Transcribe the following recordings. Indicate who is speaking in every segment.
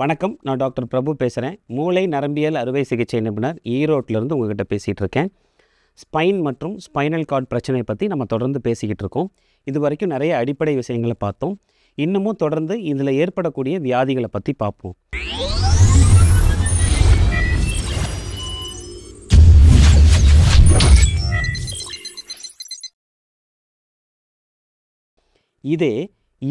Speaker 1: வணக்கம் நான் டாக்டர் பிரபு பேசுகிறேன் மூளை நரம்பியல் அறுவை சிகிச்சை நிபுணர் ஈரோட்டிலிருந்து உங்கள்கிட்ட பேசிகிட்டு இருக்கேன் ஸ்பைன் மற்றும் ஸ்பைனல் கார்டு பிரச்சனை பற்றி நம்ம தொடர்ந்து பேசிக்கிட்டு இருக்கோம் இது வரைக்கும் நிறைய அடிப்படை விஷயங்களை பார்த்தோம் இன்னமும் தொடர்ந்து இதில் ஏற்படக்கூடிய வியாதிகளை பற்றி பார்ப்போம் இதே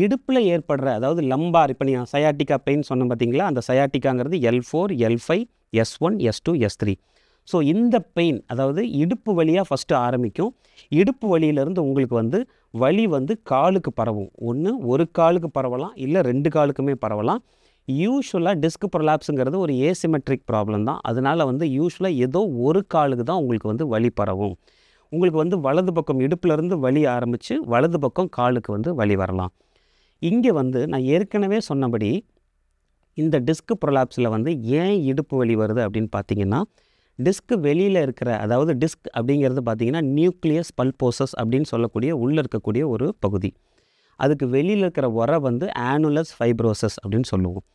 Speaker 1: இடுப்பில் ஏற்படுற அதாவது லம்பார் இப்போ நீங்கள் சயாட்டிக்கா பெயின் சொன்ன பார்த்தீங்களா அந்த சயாட்டிக்காங்கிறது L four L five S one S two S three so இந்த பெயின் அதாவது இடுப்பு வழியாக ஃபஸ்ட்டு ஆரம்பிக்கும் இடுப்பு வழியிலேருந்து உங்களுக்கு வந்து வலி வந்து காலுக்கு பரவும் ஒன்று ஒரு காலுக்கு பரவலாம் இல்லை ரெண்டு காலுக்குமே பரவலாம் யூஸ்வலாக டிஸ்க் ப்ரொலாப்ஸுங்கிறது ஒரு ஏசிமெட்ரிக் ப்ராப்ளம் தான் அதனால் வந்து யூஸ்வலாக ஏதோ ஒரு காலுக்கு தான் உங்களுக்கு வந்து வலி பரவும் உங்களுக்கு வந்து வலது பக்கம் இடுப்புலேருந்து வலி ஆரம்பித்து வலது பக்கம் காலுக்கு வந்து வலி வரலாம் இங்கே வந்து நான் ஏற்கனவே சொன்னபடி இந்த டிஸ்க் ப்ரொலாப்ஸில் வந்து ஏன் இடுப்பு வலி வருது அப்படின்னு பார்த்தீங்கன்னா டிஸ்க் வெளியில் இருக்கிற அதாவது டிஸ்க் அப்படிங்கிறது பார்த்திங்கன்னா நியூக்ளியஸ் பல்போசஸ் அப்படின்னு சொல்லக்கூடிய உள்ளே இருக்கக்கூடிய ஒரு பகுதி அதுக்கு வெளியில் இருக்கிற உரை வந்து ஆனுலஸ் ஃபைப்ரோசஸ் அப்படின்னு சொல்லுவோம்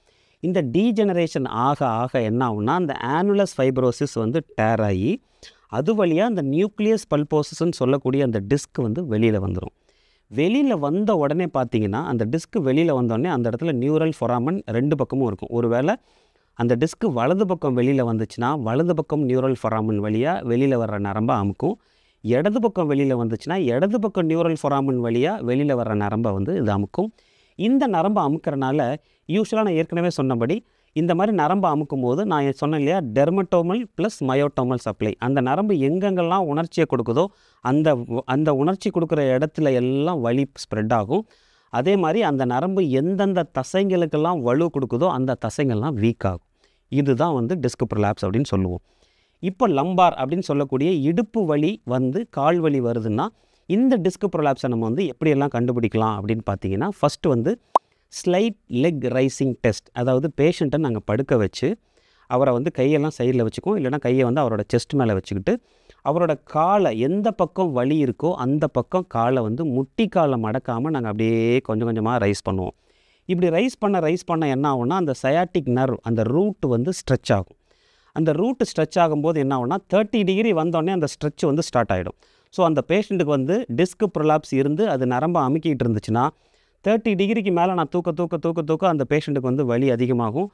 Speaker 1: இந்த டீஜெனரேஷன் ஆக ஆக என்ன ஆகும்னா அந்த ஆனுலஸ் ஃபைப்ரோசிஸ் வந்து டேர் ஆகி அது வழியாக அந்த நியூக்ளியஸ் பல்போசஸ்ன்னு சொல்லக்கூடிய அந்த டிஸ்க் வந்து வெளியில் வந்துடும் வெளியில் வந்த உடனே பார்த்தீங்கன்னா அந்த டிஸ்க்கு வெளியில் வந்தோடனே அந்த இடத்துல நியூரல் ஃபொராமன் ரெண்டு பக்கமும் இருக்கும் ஒரு அந்த டிஸ்க்கு வலது பக்கம் வெளியில் வந்துச்சுன்னா வலது பக்கம் நியூரல் ஃபொராமன் வழியாக வெளியில் வர்ற நரம்பை அமுக்கும் இடது பக்கம் வெளியில் வந்துச்சுன்னா இடது பக்கம் நியூரல் ஃபொராமன் வழியாக வெளியில் வர்ற நரம்பை வந்து இது அமுக்கும் இந்த நரம்பை அமுக்கிறனால யூஸ்வலாக நான் ஏற்கனவே சொன்னபடி இந்த மாதிரி நரம்பு அமுக்கும் போது நான் சொன்னேன் இல்லையா டெர்மட்டோமல் ப்ளஸ் மயோட்டோமல் சப்ளை அந்த நரம்பு எங்கெங்கெல்லாம் உணர்ச்சியை கொடுக்குதோ அந்த அந்த உணர்ச்சி கொடுக்குற இடத்துல எல்லாம் வலி ஸ்ப்ரெட் ஆகும் அதே மாதிரி அந்த நரம்பு எந்தெந்த தசைங்களுக்கெல்லாம் வலு கொடுக்குதோ அந்த தசைங்கள்லாம் வீக் ஆகும் இதுதான் வந்து டிஸ்க் ப்ரொலாப்ஸ் அப்படின்னு சொல்லுவோம் இப்போ லம்பார் அப்படின்னு சொல்லக்கூடிய இடுப்பு வலி வந்து கால் வலி வருதுன்னா இந்த டிஸ்க் ப்ரொலாப்ஸை நம்ம வந்து எப்படியெல்லாம் கண்டுபிடிக்கலாம் அப்படின்னு பார்த்தீங்கன்னா ஃபஸ்ட்டு வந்து ஸ்லைட் லெக் ரைசிங் டெஸ்ட் அதாவது பேஷண்ட்டை நாங்கள் படுக்க வச்சு அவரை வந்து கையெல்லாம் சைடில் வச்சுக்குவோம் இல்லைனா கையை வந்து அவரோட செஸ்ட் மேலே வச்சுக்கிட்டு அவரோட காலை எந்த பக்கம் வலி இருக்கோ அந்த பக்கம் காலை வந்து முட்டி காலை மடக்காமல் நாங்கள் அப்படியே கொஞ்சம் கொஞ்சமாக ரைஸ் பண்ணுவோம் இப்படி ரைஸ் பண்ண ரைஸ் பண்ண என்ன ஆகும்னா அந்த சயாட்டிக் நர்வ் அந்த ரூட்டு வந்து ஸ்ட்ரெச் ஆகும் அந்த ரூட்டு ஸ்ட்ரெச் ஆகும்போது என்ன ஆகும்னா தேர்ட்டி டிகிரி வந்தோடனே அந்த ஸ்ட்ரெச் வந்து ஸ்டார்ட் ஆகிடும் ஸோ அந்த பேஷண்ட்டுக்கு வந்து டிஸ்க் ப்ரொலாப்ஸ் இருந்து அது நரம்பை அமுக்கிட்டு இருந்துச்சுன்னா தேர்ட்டி டிகிரிக்கு மேலே நான் தூக்க தூக்க தூக்க தூக்க அந்த பேஷண்ட்டுக்கு வந்து வலி அதிகமாகும்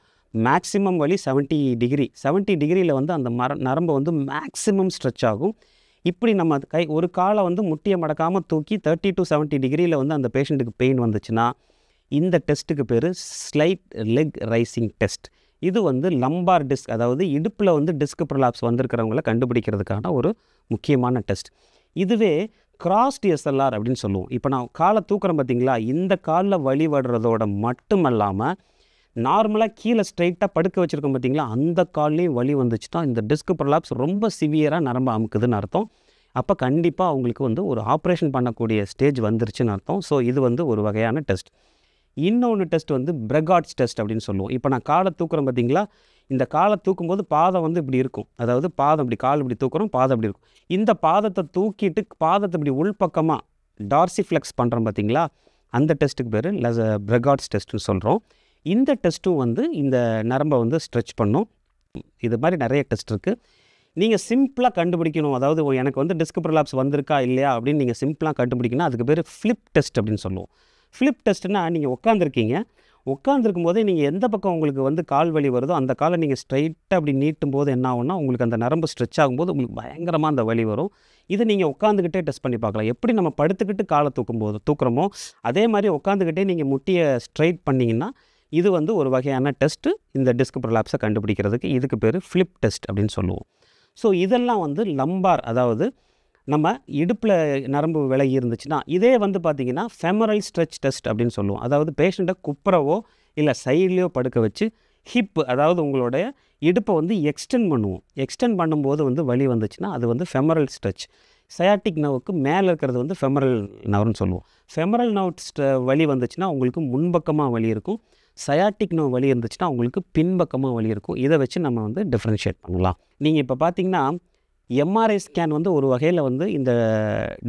Speaker 1: மேக்ஸிமம் வலி செவன்ட்டி டிகிரி செவன்ட்டி டிகிரியில் வந்து அந்த மர நரம்பு வந்து மேக்ஸிமம் ஸ்ட்ரெச் ஆகும் இப்படி நம்ம கை ஒரு காலை வந்து முட்டியை மடக்காமல் தூக்கி தேர்ட்டி டு செவன்ட்டி டிகிரியில் வந்து அந்த பேஷண்ட்டுக்கு பெயின் வந்துச்சுன்னா இந்த டெஸ்ட்டுக்கு பேர் ஸ்லைட் லெக் ரைசிங் டெஸ்ட் இது வந்து லம்பார் டிஸ்க் அதாவது இடுப்பில் வந்து டிஸ்க் ப்ரலாப்ஸ் வந்திருக்கிறவங்கள கண்டுபிடிக்கிறதுக்கான ஒரு முக்கியமான டெஸ்ட் இதுவே கிராஸ்ட் எஸ்எல்ஆர் அப்படின்னு சொல்லுவோம் இப்போ நான் காலை தூக்குறேன் பார்த்தீங்களா இந்த காலில் வழி வடுறதோட மட்டும் இல்லாமல் நார்மலாக கீழே ஸ்ட்ரைட்டாக படுக்க வச்சுருக்கோம் பார்த்தீங்களா அந்த கால்லையும் வந்துச்சு வந்துச்சுன்னா இந்த டிஸ்க் ப்ரலாப்ஸ் ரொம்ப சிவியராக நரம்பு அமுக்குதுன்னு அர்த்தம் அப்போ கண்டிப்பாக அவங்களுக்கு வந்து ஒரு ஆப்ரேஷன் பண்ணக்கூடிய ஸ்டேஜ் வந்துருச்சுன்னு அர்த்தம் ஸோ இது வந்து ஒரு வகையான டெஸ்ட் இன்னொன்று டெஸ்ட் வந்து பிரகாட்ஸ் டெஸ்ட் அப்படின்னு சொல்லுவோம் இப்போ நான் காலை தூக்குறேன் பார்த்தீங்களா இந்த காலை தூக்கும்போது பாதம் வந்து இப்படி இருக்கும் அதாவது பாதம் இப்படி கால் இப்படி தூக்குறோம் பாதம் இப்படி இருக்கும் இந்த பாதத்தை தூக்கிட்டு பாதத்தை இப்படி உள்பக்கமாக டார்சிஃப்ளெக்ஸ் பண்ணுறோம் பார்த்தீங்களா அந்த டெஸ்ட்டுக்கு பேர் லெஸ் பிரகாட்ஸ் டெஸ்ட்டுன்னு சொல்கிறோம் இந்த டெஸ்ட்டும் வந்து இந்த நரம்பை வந்து ஸ்ட்ரெச் பண்ணும் இது மாதிரி நிறைய டெஸ்ட் இருக்குது நீங்கள் சிம்பிளாக கண்டுபிடிக்கணும் அதாவது எனக்கு வந்து டிஸ்க் ப்ரலாப்ஸ் வந்திருக்கா இல்லையா அப்படின்னு நீங்கள் சிம்பிளாக கண்டுபிடிக்கணும் அதுக்கு பேர் ஃப்ளிப் டெஸ்ட் அப்படின்னு சொல்லுவோம் ஃப்ளிப் டெஸ்ட்னா நீங்கள் உட்காந்துருக்கீங்க உட்காந்துருக்கும் போதே நீங்கள் எந்த பக்கம் உங்களுக்கு வந்து கால் வலி வருதோ அந்த காலை நீங்கள் ஸ்ட்ரைட்டாக அப்படி நீட்டும் போது என்ன ஆகும்னா உங்களுக்கு அந்த நரம்பு ஸ்ட்ரெச் ஆகும்போது உங்களுக்கு பயங்கரமாக அந்த வலி வரும் இதை நீங்கள் உட்காந்துக்கிட்டே டெஸ்ட் பண்ணி பார்க்கலாம் எப்படி நம்ம படுத்துக்கிட்டு காலை தூக்கும்போது தூக்குறோமோ அதே மாதிரி உட்காந்துக்கிட்டே நீங்கள் முட்டியை ஸ்ட்ரைட் பண்ணிங்கன்னா இது வந்து ஒரு வகையான டெஸ்ட்டு இந்த டிஸ்க் ப்ரொலாப்ஸை கண்டுபிடிக்கிறதுக்கு இதுக்கு பேர் ஃப்ளிப் டெஸ்ட் அப்படின்னு சொல்லுவோம் ஸோ இதெல்லாம் வந்து லம்பார் அதாவது நம்ம இடுப்பில் நரம்பு விலகி இருந்துச்சுன்னா இதே வந்து பார்த்திங்கன்னா ஃபெமரல் ஸ்ட்ரெச் டெஸ்ட் அப்படின்னு சொல்லுவோம் அதாவது பேஷண்ட்டை குப்புறவோ இல்லை சைட்லேயோ படுக்க வச்சு ஹிப் அதாவது உங்களுடைய இடுப்பை வந்து எக்ஸ்டெண்ட் பண்ணுவோம் எக்ஸ்டெண்ட் பண்ணும்போது வந்து வலி வந்துச்சுன்னா அது வந்து ஃபெமரல் ஸ்ட்ரெச் சயாட்டிக் நவுக்கு மேலே இருக்கிறது வந்து ஃபெமரல் நவர்னு சொல்லுவோம் ஃபெமரல் நவ் வலி வந்துச்சுன்னா உங்களுக்கு முன்பக்கமாக வலி இருக்கும் சயாட்டிக் நோ வலி இருந்துச்சுன்னா உங்களுக்கு பின்பக்கமாக வலி இருக்கும் இதை வச்சு நம்ம வந்து டிஃப்ரென்ஷியேட் பண்ணலாம் நீங்கள் இப்போ பார்த்தீங்கன்னா எம்ஆர்ஐ ஸ்கேன் வந்து ஒரு வகையில் வந்து இந்த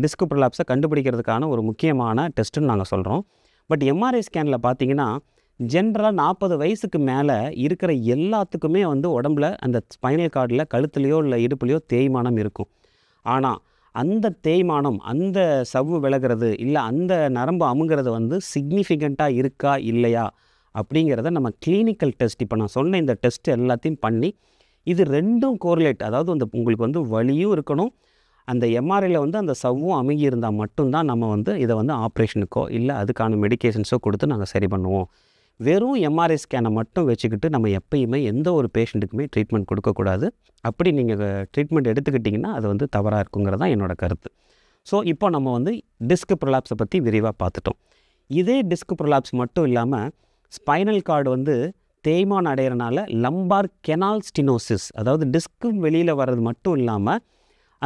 Speaker 1: டிஸ்க் ப்ரலாப்ஸை கண்டுபிடிக்கிறதுக்கான ஒரு முக்கியமான டெஸ்ட்டுன்னு நாங்கள் சொல்கிறோம் பட் எம்ஆர்ஐ ஸ்கேனில் பார்த்தீங்கன்னா ஜென்ரலாக நாற்பது வயசுக்கு மேலே இருக்கிற எல்லாத்துக்குமே வந்து உடம்புல அந்த ஸ்பைனல் கார்டில் கழுத்துலையோ இல்லை இடுப்புலையோ தேய்மானம் இருக்கும் ஆனால் அந்த தேய்மானம் அந்த சவ்வு விலகிறது இல்லை அந்த நரம்பு அமுங்கிறது வந்து சிக்னிஃபிகண்ட்டாக இருக்கா இல்லையா அப்படிங்கிறத நம்ம கிளினிக்கல் டெஸ்ட் இப்போ நான் சொன்ன இந்த டெஸ்ட் எல்லாத்தையும் பண்ணி இது ரெண்டும் கோரிலேட் அதாவது அந்த உங்களுக்கு வந்து வழியும் இருக்கணும் அந்த எம்ஆர்ஐயில் வந்து அந்த சவ்வும் அமைங்கி இருந்தால் மட்டும்தான் நம்ம வந்து இதை வந்து ஆப்ரேஷனுக்கோ இல்லை அதுக்கான மெடிக்கேஷன்ஸோ கொடுத்து நாங்கள் சரி பண்ணுவோம் வெறும் எம்ஆர்ஐ ஸ்கேனை மட்டும் வச்சுக்கிட்டு நம்ம எப்பயுமே எந்த ஒரு பேஷண்ட்டுக்குமே ட்ரீட்மெண்ட் கொடுக்கக்கூடாது அப்படி நீங்கள் ட்ரீட்மெண்ட் எடுத்துக்கிட்டிங்கன்னா அது வந்து தவறாக இருக்குங்கிறது தான் என்னோடய கருத்து ஸோ இப்போ நம்ம வந்து டிஸ்க் ப்ரொலாப்ஸை பற்றி விரிவாக பார்த்துட்டோம் இதே டிஸ்க் ப்ரொலாப்ஸ் மட்டும் இல்லாமல் ஸ்பைனல் கார்டு வந்து தேய்மான் அடைகிறனால லம்பார் கெனால் ஸ்டினோசிஸ் அதாவது டிஸ்க்கு வெளியில் வர்றது மட்டும் இல்லாமல்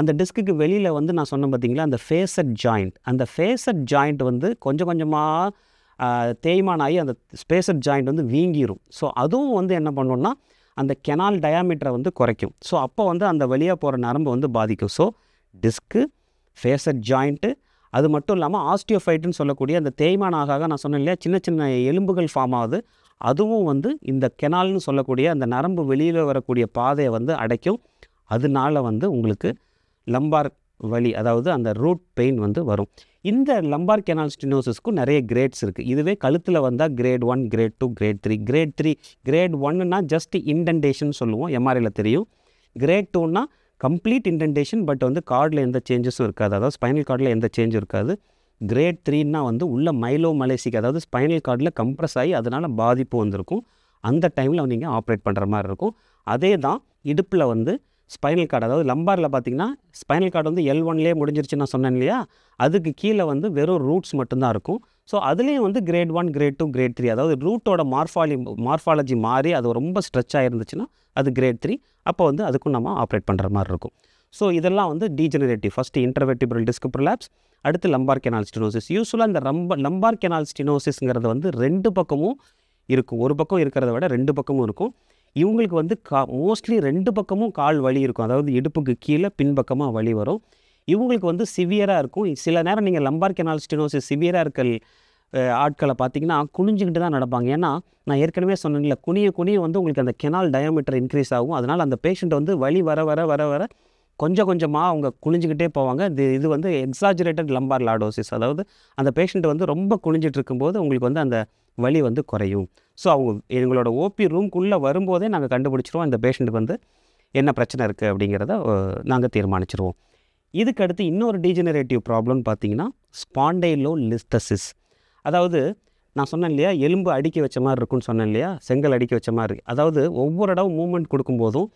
Speaker 1: அந்த டிஸ்க்குக்கு வெளியில் வந்து நான் சொன்னேன் பார்த்தீங்களா அந்த ஃபேஸட் ஜாயிண்ட் அந்த ஃபேஸட் ஜாயிண்ட் வந்து கொஞ்சம் கொஞ்சமாக தேய்மானாகி அந்த ஸ்பேஸட் ஜாயிண்ட் வந்து வீங்கிடும் ஸோ அதுவும் வந்து என்ன பண்ணுன்னா அந்த கெனால் டயாமீட்டரை வந்து குறைக்கும் ஸோ அப்போ வந்து அந்த வழியாக போகிற நரம்பு வந்து பாதிக்கும் ஸோ டிஸ்க்கு ஃபேஸட் ஜாயிண்ட்டு அது மட்டும் இல்லாமல் ஆஸ்டியோஃபைட்டுன்னு சொல்லக்கூடிய அந்த தேய்மானாக நான் சொன்னேன் இல்லையா சின்ன சின்ன எலும்புகள் ஃபார்ம் ஆகுது அதுவும் வந்து இந்த கெனால்னு சொல்லக்கூடிய அந்த நரம்பு வெளியில் வரக்கூடிய பாதையை வந்து அடைக்கும் அதனால வந்து உங்களுக்கு லம்பார் வலி அதாவது அந்த ரூட் பெயின் வந்து வரும் இந்த லம்பார் கெனால் ஸ்டினோசிஸ்க்கும் நிறைய கிரேட்ஸ் இருக்குது இதுவே கழுத்தில் வந்தால் grade one grade two grade three grade three grade ஒன்னுனா ஜஸ்ட் இன்டென்டேஷன் சொல்லுவோம் எம்ஆர்ஐயில் தெரியும் கிரேட் டூன்னா கம்ப்ளீட் இன்டென்டேஷன் பட் வந்து கார்டில் எந்த சேஞ்சஸும் இருக்காது அதாவது ஸ்பைனல் கார்டில் எந்த சேஞ்சும் இருக்காது கிரேட் த்ரீன்னா வந்து உள்ள மைலோ மலேசிக் அதாவது ஸ்பைனல் கார்டில் கம்ப்ரஸ் ஆகி அதனால் பாதிப்பு வந்திருக்கும் அந்த டைமில் நீங்கள் ஆப்ரேட் பண்ணுற மாதிரி இருக்கும் அதே தான் இடுப்பில் வந்து ஸ்பைனல் கார்டு அதாவது லம்பாரில் பார்த்தீங்கன்னா ஸ்பைனல் கார்டு வந்து எல் ஒன்லேயே முடிஞ்சிருச்சு நான் சொன்னேன் இல்லையா அதுக்கு கீழே வந்து வெறும் ரூட்ஸ் மட்டும்தான் இருக்கும் ஸோ அதுலேயும் வந்து grade one grade two grade three அதாவது ரூட்டோட மார்ஃபாலி மார்ஃபாலஜி மாறி அது ரொம்ப ஸ்ட்ரெச் ஆகிருந்துச்சுன்னா அது கிரேட் த்ரீ அப்போ வந்து அதுக்கும் நம்ம ஆப்ரேட் பண்ணுற மாதிரி இருக்கும் ஸோ இதெல்லாம் வந்து degenerative first intervertebral disc prolapse அடுத்து லம்பார் கெனால் ஸ்டினோசிஸ் யூஸ்வலாக இந்த ரம்ப லம்பார் கெனால் ஸ்டினோசிஸ்ங்கிறது வந்து ரெண்டு பக்கமும் இருக்கும் ஒரு பக்கம் இருக்கிறத விட ரெண்டு பக்கமும் இருக்கும் இவங்களுக்கு வந்து கா மோஸ்ட்லி ரெண்டு பக்கமும் கால் வலி இருக்கும் அதாவது இடுப்புக்கு கீழே பின்பக்கமாக வலி வரும் இவங்களுக்கு வந்து சிவியராக இருக்கும் சில நேரம் நீங்கள் லம்பார் கெனால் ஸ்டினோசிஸ் சிவியராக இருக்க ஆட்களை பார்த்தீங்கன்னா குனிஞ்சிக்கிட்டு தான் நடப்பாங்க ஏன்னா நான் ஏற்கனவே சொன்னேன்ல குனிய குனிய வந்து உங்களுக்கு அந்த கெனால் டயோமீட்டர் இன்க்ரீஸ் ஆகும் அதனால் அந்த பேஷண்ட் வந்து வலி வர வர வர வர கொஞ்சம் கொஞ்சமாக அவங்க குளிஞ்சிக்கிட்டே போவாங்க இது இது வந்து எக்ஸாஜுரேட்டட் லம்பார் லாடோசிஸ் அதாவது அந்த பேஷண்ட் வந்து ரொம்ப குளிஞ்சிட்டு இருக்கும்போது உங்களுக்கு வந்து அந்த வலி வந்து குறையும் ஸோ அவங்க எங்களோட ஓபி ரூம்குள்ளே வரும்போதே நாங்கள் கண்டுபிடிச்சிருவோம் இந்த பேஷண்ட் வந்து என்ன பிரச்சனை இருக்குது அப்படிங்கிறத நாங்கள் தீர்மானிச்சிருவோம் இதுக்கடுத்து இன்னொரு டீஜெனரேட்டிவ் ப்ராப்ளம்னு பார்த்தீங்கன்னா ஸ்பாண்டைலோ லிஸ்டசிஸ் அதாவது நான் சொன்னேன் இல்லையா எலும்பு அடிக்க வச்ச மாதிரி இருக்குன்னு சொன்னேன் இல்லையா செங்கல் அடிக்க வச்ச மாதிரி இருக்குது அதாவது ஒவ்வொரு இடம் மூமெண்ட் கொடுக்கும்போதும்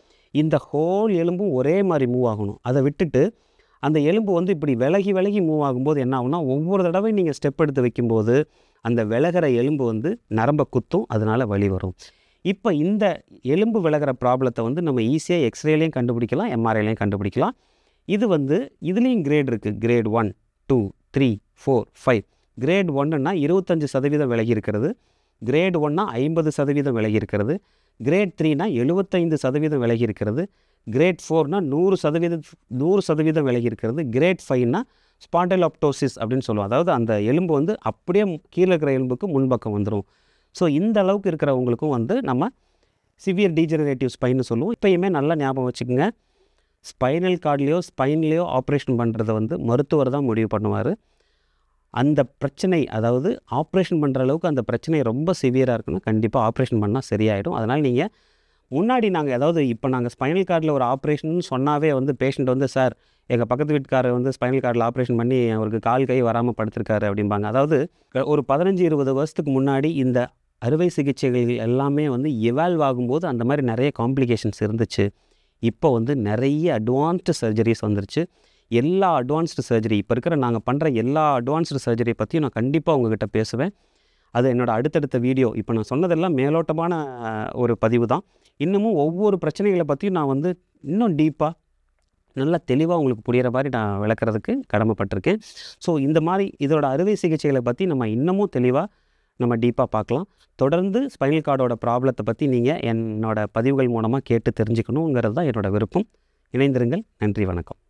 Speaker 1: இந்த ஹோல் எலும்பும் ஒரே மாதிரி மூவ் ஆகணும் அதை விட்டுட்டு அந்த எலும்பு வந்து இப்படி விலகி விலகி மூவ் ஆகும்போது என்ன ஆகும்னா ஒவ்வொரு தடவை நீங்கள் ஸ்டெப் எடுத்து வைக்கும்போது அந்த விலகிற எலும்பு வந்து நரம்ப குத்தும் அதனால் வழி வரும் இப்போ இந்த எலும்பு விலகிற ப்ராப்ளத்தை வந்து நம்ம ஈஸியாக எக்ஸ்ரேலையும் கண்டுபிடிக்கலாம் எம்ஆர்ஐலையும் கண்டுபிடிக்கலாம் இது வந்து இதுலேயும் கிரேட் இருக்குது grade one two three four five grade ஒன்னுன்னா இருபத்தஞ்சி சதவீதம் விலகி இருக்கிறது கிரேட் ஒன்னா ஐம்பது சதவீதம் விலகி இருக்கிறது கிரேட் த்ரீனா எழுபத்தைந்து சதவீதம் விலகி இருக்கிறது கிரேட் ஃபோர்னால் நூறு சதவீதம் நூறு சதவீதம் விலகி இருக்கிறது கிரேட் ஃபைவ்னால் ஸ்பாண்டலாப்டோசிஸ் அப்படின்னு சொல்லுவோம் அதாவது அந்த எலும்பு வந்து அப்படியே கீழே இருக்கிற எலும்புக்கு முன்பக்கம் வந்துடும் ஸோ இந்த அளவுக்கு இருக்கிறவங்களுக்கும் வந்து நம்ம சிவியர் டீஜெனரேட்டிவ் ஸ்பைன்னு சொல்லுவோம் இப்போயுமே நல்லா ஞாபகம் வச்சுக்கோங்க ஸ்பைனல் கார்ட்லேயோ ஸ்பைன்லேயோ ஆப்ரேஷன் பண்ணுறதை வந்து மருத்துவர் தான் முடிவு பண்ணுவார் அந்த பிரச்சனை அதாவது ஆப்ரேஷன் பண்ணுற அளவுக்கு அந்த பிரச்சனை ரொம்ப சிவியராக இருக்குன்னா கண்டிப்பாக ஆப்ரேஷன் பண்ணால் சரியாயிடும் அதனால் நீங்கள் முன்னாடி நாங்கள் ஏதாவது இப்போ நாங்கள் ஸ்பைனல் கார்டில் ஒரு ஆப்ரேஷன் சொன்னாவே வந்து பேஷண்ட் வந்து சார் எங்கள் பக்கத்து வீட்டுக்காரர் வந்து ஸ்பைனல் கார்டில் ஆப்ரேஷன் பண்ணி அவருக்கு கால் கை வராமல் படுத்திருக்காரு அப்படிம்பாங்க அதாவது ஒரு பதினஞ்சு இருபது வருஷத்துக்கு முன்னாடி இந்த அறுவை சிகிச்சைகள் எல்லாமே வந்து இவால்வ் ஆகும்போது அந்த மாதிரி நிறைய காம்ப்ளிகேஷன்ஸ் இருந்துச்சு இப்போ வந்து நிறைய அட்வான்ஸ்டு சர்ஜரிஸ் வந்துருச்சு எல்லா அட்வான்ஸ்டு சர்ஜரி இப்போ இருக்கிற நாங்கள் பண்ணுற எல்லா அட்வான்ஸ்டு சர்ஜரியை பற்றியும் நான் கண்டிப்பாக உங்ககிட்ட பேசுவேன் அது என்னோடய அடுத்தடுத்த வீடியோ இப்போ நான் சொன்னதெல்லாம் மேலோட்டமான ஒரு பதிவு தான் இன்னமும் ஒவ்வொரு பிரச்சனைகளை பற்றியும் நான் வந்து இன்னும் டீப்பாக நல்லா தெளிவாக உங்களுக்கு புரிகிற மாதிரி நான் விளக்குறதுக்கு கடமைப்பட்டிருக்கேன் ஸோ இந்த மாதிரி இதோட அறுவை சிகிச்சைகளை பற்றி நம்ம இன்னமும் தெளிவாக நம்ம டீப்பாக பார்க்கலாம் தொடர்ந்து ஸ்பைனல் கார்டோட ப்ராப்ளத்தை பற்றி நீங்கள் என்னோடய பதிவுகள் மூலமாக கேட்டு தெரிஞ்சுக்கணுங்கிறது தான் என்னோடய விருப்பம் இணைந்திருங்கள் நன்றி வணக்கம்